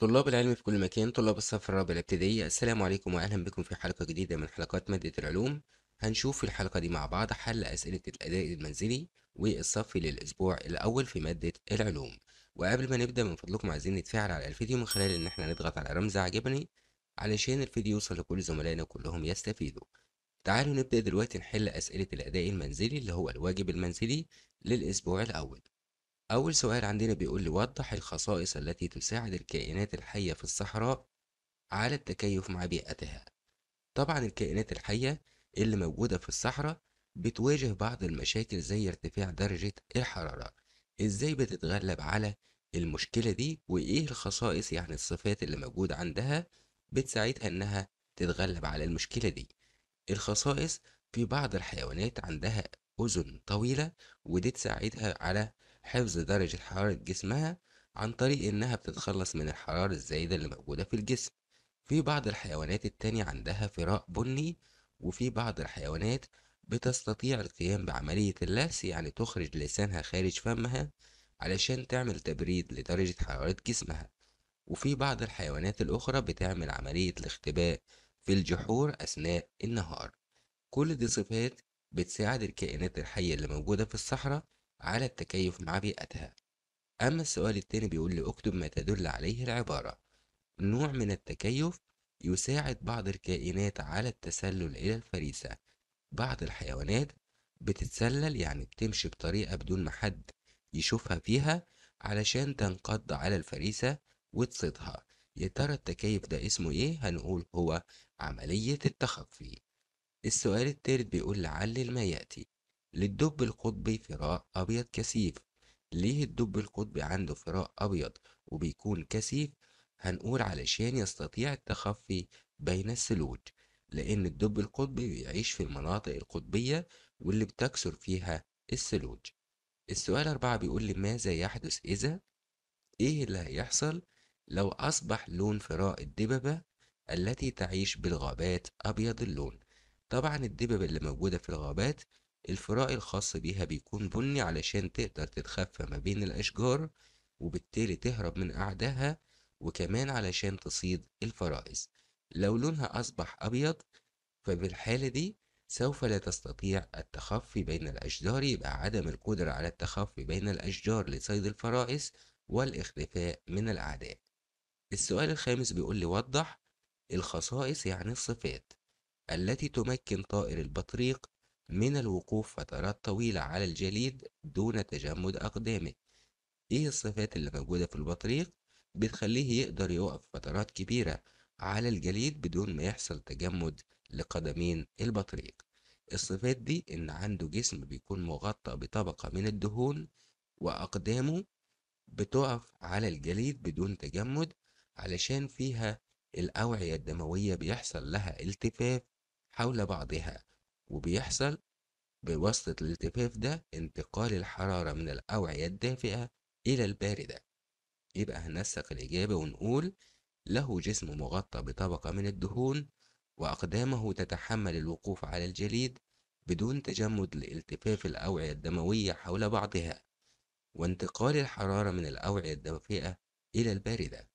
طلاب العلم في كل مكان طلاب الصف الرابع الابتدائي السلام عليكم واهلا بكم في حلقة جديدة من حلقات مادة العلوم هنشوف في الحلقة دي مع بعض حل أسئلة الأداء المنزلي والصفي للأسبوع الأول في مادة العلوم وقبل ما نبدأ من فضلكم عايزين نتفاعل على الفيديو من خلال إن احنا نضغط على رمز عجبني علشان الفيديو يوصل لكل زملائنا كلهم يستفيدوا تعالوا نبدأ دلوقتي نحل أسئلة الأداء المنزلي اللي هو الواجب المنزلي للأسبوع الأول أول سؤال عندنا بيقول لي وضح الخصائص التي تساعد الكائنات الحية في الصحراء على التكيف مع بيئتها طبعا الكائنات الحية اللي موجودة في الصحراء بتواجه بعض المشاكل زي ارتفاع درجة الحرارة ازاي بتتغلب على المشكلة دي وايه الخصائص يعني الصفات اللي موجودة عندها بتساعدها انها تتغلب على المشكلة دي الخصائص في بعض الحيوانات عندها أذن طويلة ودي تساعدها على حفظ درجة حرارة جسمها عن طريق إنها بتتخلص من الحرارة الزايدة اللي موجودة في الجسم في بعض الحيوانات التانية عندها فراء بني وفي بعض الحيوانات بتستطيع القيام بعملية اللث يعني تخرج لسانها خارج فمها علشان تعمل تبريد لدرجة حرارة جسمها وفي بعض الحيوانات الأخرى بتعمل عملية الاختباء في الجحور أثناء النهار كل دي صفات بتساعد الكائنات الحية اللي موجودة في الصحراء على التكيف مع بيئتها أما السؤال التاني بيقول لي اكتب ما تدل عليه العبارة نوع من التكيف يساعد بعض الكائنات على التسلل إلى الفريسة بعض الحيوانات بتتسلل يعني بتمشي بطريقة بدون ما حد يشوفها فيها علشان تنقض على الفريسة وتصيدها يا ترى التكيف ده اسمه ايه هنقول هو عملية التخفي السؤال التالت بيقول لعل ما يأتي للدب القطبي فراء أبيض كثيف ليه الدب القطبي عنده فراء أبيض وبيكون كثيف هنقول علشان يستطيع التخفي بين الثلوج لأن الدب القطبي بيعيش في المناطق القطبية واللي بتكثر فيها الثلوج السؤال أربعة بيقول لي ماذا يحدث إذا إيه اللي هيحصل لو أصبح لون فراء الدببة التي تعيش بالغابات أبيض اللون طبعا الدببة اللي موجودة في الغابات الفراء الخاص بيها بيكون بني علشان تقدر تتخفى ما بين الأشجار وبالتالي تهرب من أعدائها وكمان علشان تصيد الفرائس لو لونها أصبح أبيض فبالحالة دي سوف لا تستطيع التخفي بين الأشجار يبقى عدم القدرة على التخفي بين الأشجار لصيد الفرائس والاختفاء من الأعداء السؤال الخامس بيقول لي وضح الخصائص يعني الصفات التي تمكن طائر البطريق من الوقوف فترات طويلة على الجليد دون تجمد أقدامه إيه الصفات اللي موجودة في البطريق بتخليه يقدر يقف فترات كبيرة على الجليد بدون ما يحصل تجمد لقدمين البطريق الصفات دي إن عنده جسم بيكون مغطى بطبقة من الدهون وأقدامه بتقف على الجليد بدون تجمد علشان فيها الأوعية الدموية بيحصل لها التفاف حول بعضها وبيحصل بواسطة الالتفاف ده انتقال الحرارة من الأوعية الدافئة إلى الباردة يبقى هنسق الإجابة ونقول له جسم مغطى بطبقة من الدهون وأقدامه تتحمل الوقوف على الجليد بدون تجمد لالتفاف الأوعية الدموية حول بعضها وانتقال الحرارة من الأوعية الدافئة إلى الباردة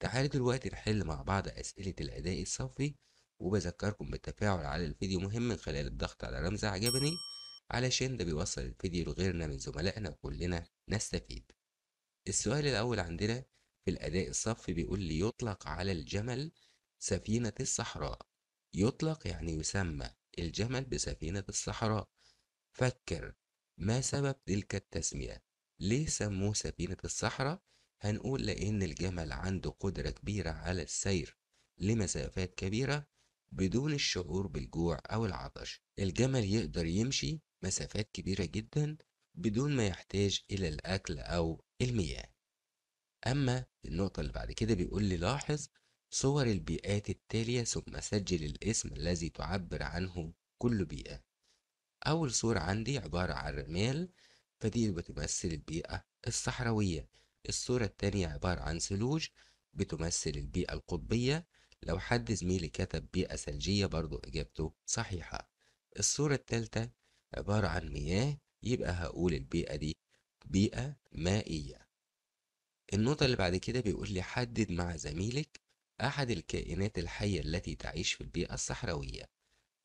تعالوا دلوقتي نحل مع بعض أسئلة الأداء الصفي وبذكركم بالتفاعل على الفيديو مهم من خلال الضغط على رمز عجبني علشان ده بيوصل الفيديو لغيرنا من زملائنا وكلنا نستفيد السؤال الأول عندنا في الأداء الصف بيقول لي يطلق على الجمل سفينة الصحراء يطلق يعني يسمى الجمل بسفينة الصحراء فكر ما سبب تلك التسمية ليه سموه سفينة الصحراء هنقول لأن الجمل عنده قدرة كبيرة على السير لمسافات كبيرة بدون الشعور بالجوع أو العطش الجمل يقدر يمشي مسافات كبيرة جدا بدون ما يحتاج إلى الأكل أو المياه أما النقطة اللي بعد كده بيقول لي لاحظ صور البيئات التالية ثم سجل الاسم الذي تعبر عنه كل بيئة أول صورة عندي عبارة عن رمال فدي بتمثل البيئة الصحراوية الصورة التانية عبارة عن ثلوج بتمثل البيئة القطبية لو حد زميلي كتب بيئة ثلجية برضو إجابته صحيحة الصورة التالتة عبارة عن مياه يبقى هقول البيئة دي بيئة مائية النقطة اللي بعد كده بيقول لي حدد مع زميلك أحد الكائنات الحية التي تعيش في البيئة الصحراوية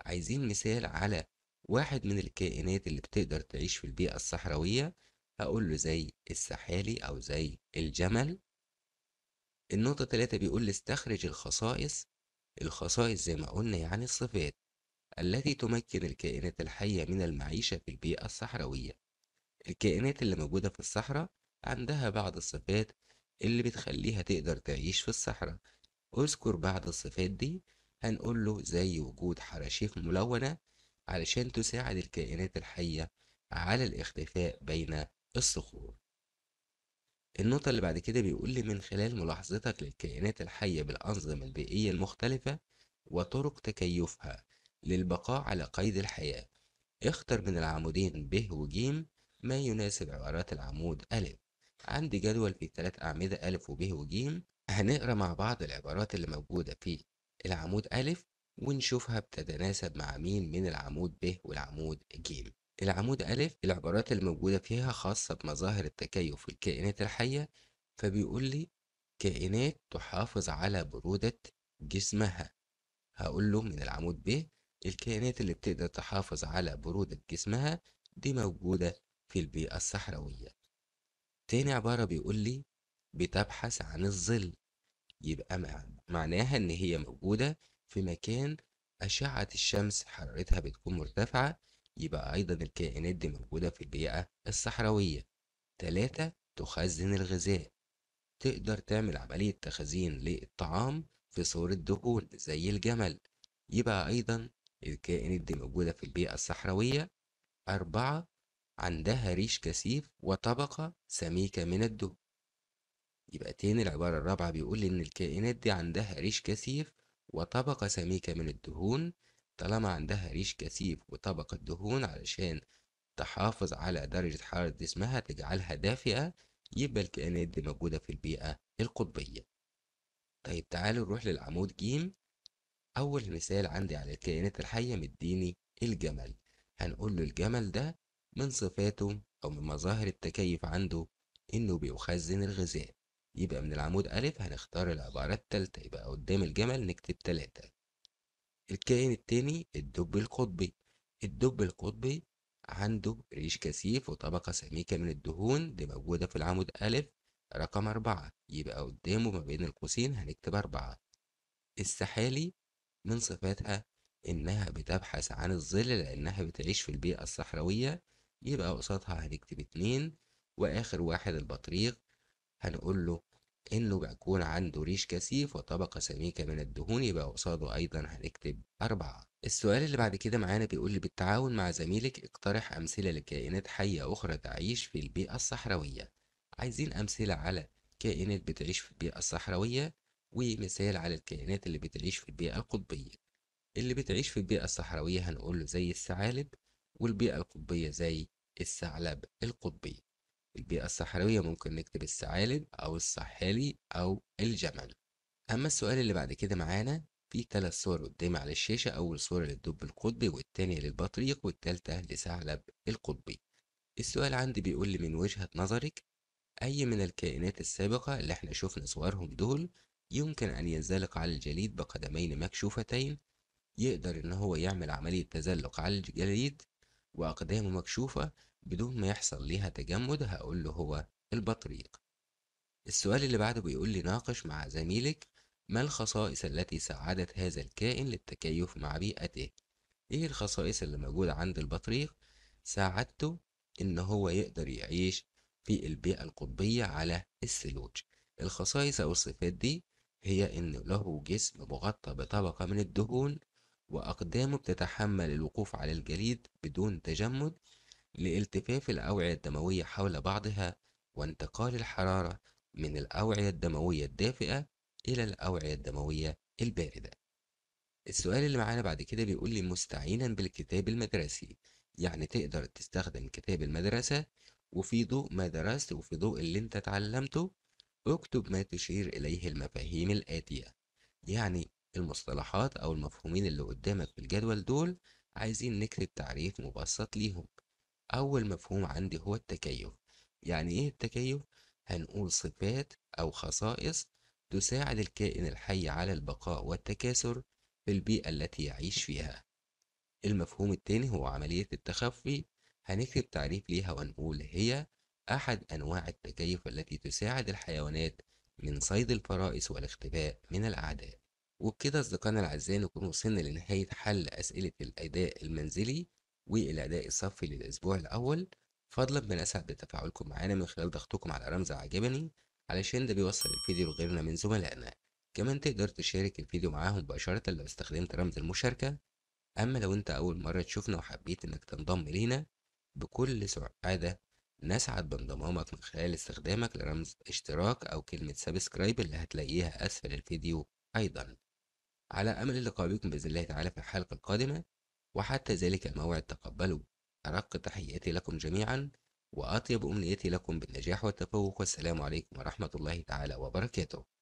عايزين مثال على واحد من الكائنات اللي بتقدر تعيش في البيئة الصحراوية هقول له زي السحالي أو زي الجمل النقطة تلاتة بيقول استخرج الخصائص الخصائص زي ما قلنا يعني الصفات التي تمكن الكائنات الحية من المعيشة في البيئة الصحراوية الكائنات اللي موجودة في الصحراء عندها بعض الصفات اللي بتخليها تقدر تعيش في الصحراء اذكر بعض الصفات دي هنقول له زي وجود حراشيف ملونة علشان تساعد الكائنات الحية على الاختفاء بين الصخور النقطة اللي بعد كده بيقول لي من خلال ملاحظتك للكائنات الحية بالأنظمة البيئية المختلفة وطرق تكيفها للبقاء على قيد الحياة اختر من العمودين ب وج ما يناسب عبارات العمود أ عندي جدول فيه ثلاث أعمدة أ وب وج هنقرا مع بعض العبارات اللي موجودة في العمود أ ونشوفها بتتناسب مع مين من العمود ب والعمود ج العمود ألف العبارات الموجودة فيها خاصة بمظاهر التكيف في الكائنات الحية فبيقول لي كائنات تحافظ على برودة جسمها هقول له من العمود ب الكائنات اللي بتقدر تحافظ على برودة جسمها دي موجودة في البيئة الصحراوية تاني عبارة بيقول لي بتبحث عن الظل يبقى معناها إن هي موجودة في مكان أشعة الشمس حرارتها بتكون مرتفعة يبقى أيضا الكائنات دي موجودة في البيئة الصحراوية تلاتة تخزن الغذاء تقدر تعمل عملية تخزين للطعام في صورة دهون زي الجمل يبقى أيضا الكائنات دي موجودة في البيئة الصحراوية أربعة عندها ريش كثيف وطبقة سميكة من الدهون يبقى تاني العبارة الرابعة بيقول إن الكائنات دي عندها ريش كثيف وطبقة سميكة من الدهون طالما عندها ريش كثيف وطبقة دهون علشان تحافظ على درجة حرارة جسمها تجعلها دافئة يبقى الكائنات دي موجودة في البيئة القطبية طيب تعالوا نروح للعمود جيم أول مثال عندي على الكائنات الحية مديني الجمل هنقول له الجمل ده من صفاته أو من مظاهر التكيف عنده إنه بيخزن الغذاء يبقى من العمود ألف هنختار العبارة التالتة يبقى قدام الجمل نكتب تلاتة الكائن التاني الدب القطبي الدب القطبي عنده ريش كثيف وطبقة سميكة من الدهون دي موجودة في العمود أ رقم أربعة يبقى قدامه ما بين القوسين هنكتب أربعة السحالي من صفاتها إنها بتبحث عن الظل لأنها بتعيش في البيئة الصحراوية يبقى قصادها هنكتب اتنين وآخر واحد البطريق هنقول له إنه بيكون عنده ريش كثيف وطبقة سميكة من الدهون يبقى قصاده أيضا هنكتب أربعة السؤال اللي بعد كده معانا بيقول لي بالتعاون مع زميلك اقترح أمثلة لكائنات حية أخرى تعيش في البيئة الصحراوية عايزين أمثلة على كائنات بتعيش في البيئة الصحراوية ومثال على الكائنات اللي بتعيش في البيئة القطبية اللي بتعيش في البيئة الصحراوية له زي الثعالب والبيئة القطبية زي الثعلب القطبي البيئة الصحراوية ممكن نكتب الثعالب أو الصحالي أو الجمل أما السؤال اللي بعد كده معانا في ثلاث صور قدامي على الشاشة أول صورة للدب القطبي والتانية للبطريق والتالتة لثعلب القطبي السؤال عندي بيقول لي من وجهة نظرك أي من الكائنات السابقة اللي احنا شفنا صورهم دول يمكن أن ينزلق على الجليد بقدمين مكشوفتين يقدر إن هو يعمل عملية تزلق على الجليد وأقدامه مكشوفة بدون ما يحصل ليها تجمد هقول له هو البطريق السؤال اللي بعده بيقول لي ناقش مع زميلك ما الخصائص التي ساعدت هذا الكائن للتكيف مع بيئته ايه الخصائص اللي موجودة عند البطريق ساعدته ان هو يقدر يعيش في البيئة القطبية على الثلوج الخصائص او الصفات دي هي ان له جسم مغطى بطبقة من الدهون واقدامه بتتحمل الوقوف على الجليد بدون تجمد لالتفاف الأوعية الدموية حول بعضها وانتقال الحرارة من الأوعية الدموية الدافئة إلى الأوعية الدموية الباردة. السؤال اللي معانا بعد كده بيقول لي مستعينا بالكتاب المدرسي يعني تقدر تستخدم كتاب المدرسة وفي ضوء ما درست وفي ضوء اللي انت اتعلمته اكتب ما تشير إليه المفاهيم الآتية يعني المصطلحات أو المفهومين اللي قدامك في الجدول دول عايزين نكتب تعريف مبسط ليهم أول مفهوم عندي هو التكيف يعني إيه التكيف؟ هنقول صفات أو خصائص تساعد الكائن الحي على البقاء والتكاثر في البيئة التي يعيش فيها المفهوم التاني هو عملية التخفي هنكتب تعريف ليها ونقول هي أحد أنواع التكيف التي تساعد الحيوانات من صيد الفرائس والاختباء من الأعداء وبكده أصدقائنا الأعزاء نكون وصلنا لنهاية حل أسئلة الأداء المنزلي والأداء الصفي للأسبوع الأول فضلا بنسعد بتفاعلكم معانا من خلال ضغطكم على رمز عجبني علشان ده بيوصل الفيديو لغيرنا من زملائنا كمان تقدر تشارك الفيديو معاهم مباشرة لو استخدمت رمز المشاركة أما لو أنت أول مرة تشوفنا وحبيت إنك تنضم لينا بكل سعادة نسعد بانضمامك من خلال استخدامك لرمز اشتراك أو كلمة سبسكرايب اللي هتلاقيها أسفل الفيديو أيضا على أمل اللقاء بكم بإذن الله تعالى في الحلقة القادمة وحتى ذلك الموعد تقبلوا أرق تحياتي لكم جميعا وأطيب أمنياتي لكم بالنجاح والتفوق والسلام عليكم ورحمة الله تعالى وبركاته